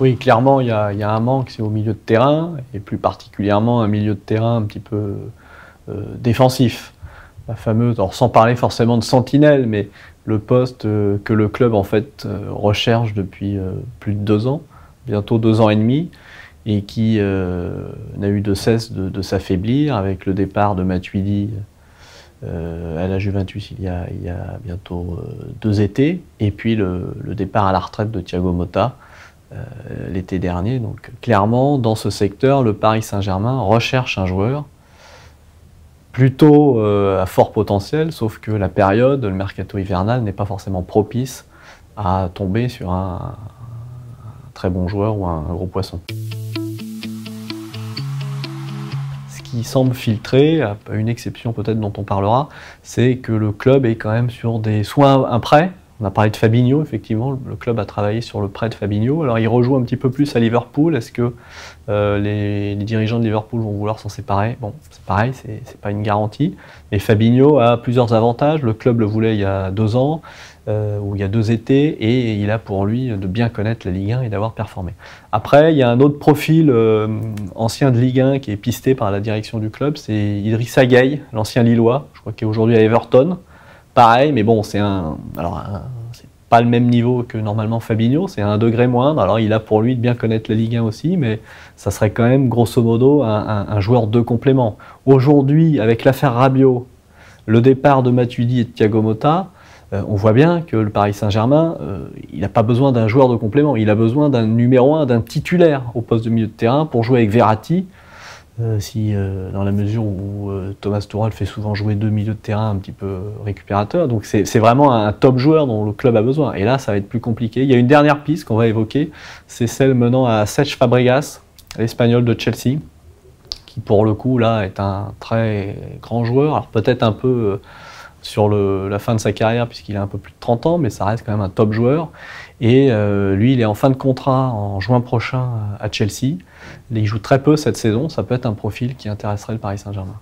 Oui, clairement, il y, a, un manque, c'est au milieu de terrain, et plus particulièrement un milieu de terrain un petit peu euh, défensif. La fameuse, sans parler forcément de sentinelle, mais le poste euh, que le club en fait euh, recherche depuis plus de deux ans, bientôt deux ans et demi, et qui n'a eu de cesse de, s'affaiblir avec le départ de Matuidi à la Juventus il y a, il y a bientôt deux étés, et puis le, le, départ à la retraite de Thiago Motta. Euh, l'été dernier. Donc clairement, dans ce secteur, le Paris Saint-Germain recherche un joueur plutôt euh, à fort potentiel, sauf que la période, le mercato hivernal, n'est pas forcément propice à tomber sur un, très bon joueur ou un, un gros poisson. Ce qui semble filtrer, à une exception peut-être dont on parlera, c'est que le club est quand même sur des soit un prêt, on a parlé de Fabinho, effectivement, le club a travaillé sur le prêt de Fabinho. Alors il rejoue un petit peu plus à Liverpool. Est-ce que euh, les, dirigeants de Liverpool vont vouloir s'en séparer Bon, c'est pareil, n'est pas une garantie. Mais Fabinho a plusieurs avantages. Le club le voulait il y a deux ans, euh, ou il y a deux étés, et il a pour lui de bien connaître la Ligue 1 et d'avoir performé. Après, il y a un autre profil euh, ancien de Ligue 1 qui est pisté par la direction du club, c'est Idrissa Gueye, l'ancien Lillois, je crois qu'il est aujourd'hui à Everton pareil, mais bon, c'est un. Alors, c'est pas le même niveau que normalement Fabinho, c'est un degré moindre. Alors il a pour lui de bien connaître la Ligue 1 aussi, mais ça serait quand même grosso modo un, joueur de complément. Aujourd'hui, avec l'affaire Rabio, le départ de Matuidi et de Thiago Mota, euh, on voit bien que le Paris Saint-Germain, euh, il n'a pas besoin d'un joueur de complément, il a besoin d'un numéro 1, d'un titulaire au poste de milieu de terrain pour jouer avec Verratti, euh, si, euh, dans la mesure où euh, Thomas Toural fait souvent jouer deux milieux de terrain un petit peu récupérateurs. Donc c'est vraiment un top joueur dont le club a besoin. Et là, ça va être plus compliqué. Il y a une dernière piste qu'on va évoquer, c'est celle menant à Sech Fabregas, l'espagnol de Chelsea, qui pour le coup là est un très grand joueur. Alors peut-être un peu sur la fin de sa carrière, puisqu'il a un peu plus de 30 ans, mais ça reste quand même un top joueur. Et euh, lui, il est en fin de contrat en juin prochain à Chelsea. Il joue très peu cette saison, ça peut être un profil qui intéresserait le Paris Saint-Germain.